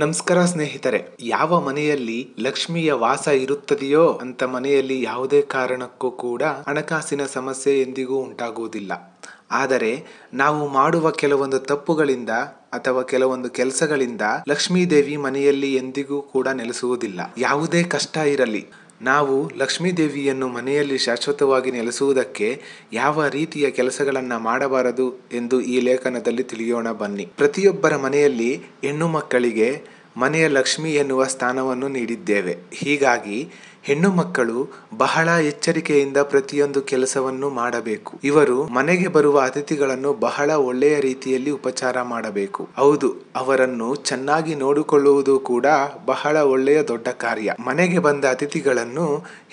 ನಮಸ್ಕಾರ ಸ್ನೇಹಿತರೆ ಯಾವ ಮನೆಯಲ್ಲಿ ಲಕ್ಷ್ಮಿಯ ವಾಸ ಇರುತ್ತದೆಯೋ ಅಂತ ಮನೆಯಲ್ಲಿ ಯಾವುದೇ ಕಾರಣಕ್ಕೂ ಕೂಡ ಹಣಕಾಸಿನ ಸಮಸ್ಯೆ ಎಂದಿಗೂ ಉಂಟಾಗುವುದಿಲ್ಲ ಆದರೆ ನಾವು ಮಾಡುವ ಕೆಲವೊಂದು ತಪ್ಪುಗಳಿಂದ ಅಥವಾ ಕೆಲವೊಂದು ಕೆಲಸಗಳಿಂದ ಲಕ್ಷ್ಮೀದೇವಿ ಮನೆಯಲ್ಲಿ ಎಂದಿಗೂ ಕೂಡ ನೆಲೆಸುವುದಿಲ್ಲ ಯಾವುದೇ ಕಷ್ಟ ಇರಲಿ ನಾವು ಲಕ್ಷ್ಮೀದೇವಿಯನ್ನು ಮನೆಯಲ್ಲಿ ಶಾಶ್ವತವಾಗಿ ನೆಲೆಸುವುದಕ್ಕೆ ಯಾವ ರೀತಿಯ ಕೆಲಸಗಳನ್ನು ಮಾಡಬಾರದು ಎಂದು ಈ ಲೇಖನದಲ್ಲಿ ತಿಳಿಯೋಣ ಬನ್ನಿ ಪ್ರತಿಯೊಬ್ಬರ ಮನೆಯಲ್ಲಿ ಹೆಣ್ಣು ಮಕ್ಕಳಿಗೆ ಮನೆಯ ಲಕ್ಷ್ಮಿ ಎನ್ನುವ ಸ್ಥಾನವನ್ನು ನೀಡಿದ್ದೇವೆ ಹೀಗಾಗಿ ಹೆಣ್ಣು ಮಕ್ಕಳು ಬಹಳ ಎಚ್ಚರಿಕೆಯಿಂದ ಪ್ರತಿಯೊಂದು ಕೆಲಸವನ್ನು ಮಾಡಬೇಕು ಇವರು ಮನೆಗೆ ಬರುವ ಅತಿಥಿಗಳನ್ನು ಬಹಳ ಒಳ್ಳೆಯ ರೀತಿಯಲ್ಲಿ ಉಪಚಾರ ಮಾಡಬೇಕು ಹೌದು ಅವರನ್ನು ಚೆನ್ನಾಗಿ ನೋಡಿಕೊಳ್ಳುವುದು ಕೂಡ ಬಹಳ ಒಳ್ಳೆಯ ದೊಡ್ಡ ಕಾರ್ಯ ಮನೆಗೆ ಬಂದ ಅತಿಥಿಗಳನ್ನು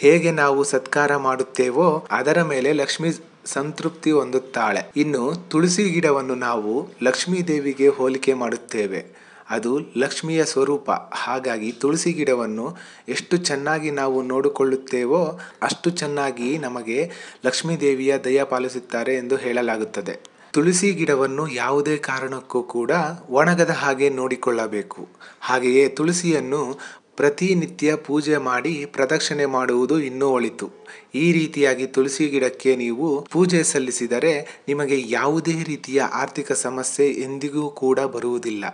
ಹೇಗೆ ನಾವು ಸತ್ಕಾರ ಮಾಡುತ್ತೇವೋ ಅದರ ಮೇಲೆ ಲಕ್ಷ್ಮಿ ಸಂತೃಪ್ತಿ ಹೊಂದುತ್ತಾಳೆ ಇನ್ನು ತುಳಸಿ ಗಿಡವನ್ನು ನಾವು ಲಕ್ಷ್ಮೀ ದೇವಿಗೆ ಹೋಲಿಕೆ ಮಾಡುತ್ತೇವೆ ಅದು ಲಕ್ಷ್ಮಿಯ ಸ್ವರೂಪ ಹಾಗಾಗಿ ತುಳಸಿ ಗಿಡವನ್ನು ಎಷ್ಟು ಚೆನ್ನಾಗಿ ನಾವು ನೋಡಿಕೊಳ್ಳುತ್ತೇವೋ ಅಷ್ಟು ಚೆನ್ನಾಗಿ ನಮಗೆ ಲಕ್ಷ್ಮೀ ದೇವಿಯ ದಯ ಪಾಲಿಸುತ್ತಾರೆ ಎಂದು ಹೇಳಲಾಗುತ್ತದೆ ತುಳಸಿ ಗಿಡವನ್ನು ಯಾವುದೇ ಕಾರಣಕ್ಕೂ ಕೂಡ ಒಣಗದ ಹಾಗೆ ನೋಡಿಕೊಳ್ಳಬೇಕು ಹಾಗೆಯೇ ತುಳಸಿಯನ್ನು ಪ್ರತಿನಿತ್ಯ ಪೂಜೆ ಮಾಡಿ ಪ್ರದಕ್ಷಿಣೆ ಮಾಡುವುದು ಇನ್ನೂ ಒಳಿತು ಈ ರೀತಿಯಾಗಿ ತುಳಸಿ ಗಿಡಕ್ಕೆ ನೀವು ಪೂಜೆ ಸಲ್ಲಿಸಿದರೆ ನಿಮಗೆ ಯಾವುದೇ ರೀತಿಯ ಆರ್ಥಿಕ ಸಮಸ್ಯೆ ಎಂದಿಗೂ ಕೂಡ ಬರುವುದಿಲ್ಲ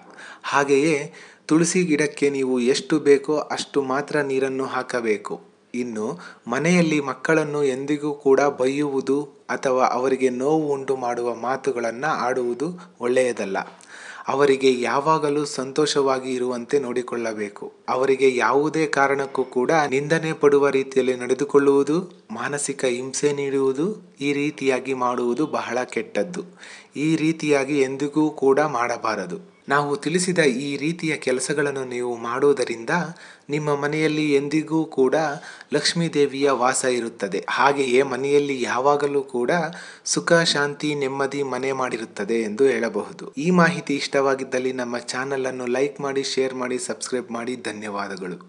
ಹಾಗೆಯೇ ತುಳಸಿ ಗಿಡಕ್ಕೆ ನೀವು ಎಷ್ಟು ಬೇಕೋ ಅಷ್ಟು ಮಾತ್ರ ನೀರನ್ನು ಹಾಕಬೇಕು ಇನ್ನು ಮನೆಯಲ್ಲಿ ಮಕ್ಕಳನ್ನು ಎಂದಿಗೂ ಕೂಡ ಬೈಯುವುದು ಅಥವಾ ಅವರಿಗೆ ನೋವು ಉಂಟು ಮಾಡುವ ಮಾತುಗಳನ್ನು ಆಡುವುದು ಒಳ್ಳೆಯದಲ್ಲ ಅವರಿಗೆ ಯಾವಾಗಲೂ ಸಂತೋಷವಾಗಿ ಇರುವಂತೆ ನೋಡಿಕೊಳ್ಳಬೇಕು ಅವರಿಗೆ ಯಾವುದೇ ಕಾರಣಕ್ಕೂ ಕೂಡ ನಿಂದನೆ ಪಡುವ ರೀತಿಯಲ್ಲಿ ನಡೆದುಕೊಳ್ಳುವುದು ಮಾನಸಿಕ ಹಿಂಸೆ ನೀಡುವುದು ಈ ರೀತಿಯಾಗಿ ಮಾಡುವುದು ಬಹಳ ಕೆಟ್ಟದ್ದು ಈ ರೀತಿಯಾಗಿ ಎಂದಿಗೂ ಕೂಡ ಮಾಡಬಾರದು ನಾವು ತಿಳಿಸಿದ ಈ ರೀತಿಯ ಕೆಲಸಗಳನ್ನು ನೀವು ಮಾಡುವುದರಿಂದ ನಿಮ್ಮ ಮನೆಯಲ್ಲಿ ಎಂದಿಗೂ ಕೂಡ ಲಕ್ಷ್ಮೀ ದೇವಿಯ ವಾಸ ಇರುತ್ತದೆ ಹಾಗೆಯೇ ಮನೆಯಲ್ಲಿ ಯಾವಾಗಲೂ ಕೂಡ ಸುಖ ಶಾಂತಿ ನೆಮ್ಮದಿ ಮನೆ ಮಾಡಿರುತ್ತದೆ ಎಂದು ಹೇಳಬಹುದು ಈ ಮಾಹಿತಿ ಇಷ್ಟವಾಗಿದ್ದಲ್ಲಿ ನಮ್ಮ ಚಾನಲನ್ನು ಲೈಕ್ ಮಾಡಿ ಶೇರ್ ಮಾಡಿ ಸಬ್ಸ್ಕ್ರೈಬ್ ಮಾಡಿ ಧನ್ಯವಾದಗಳು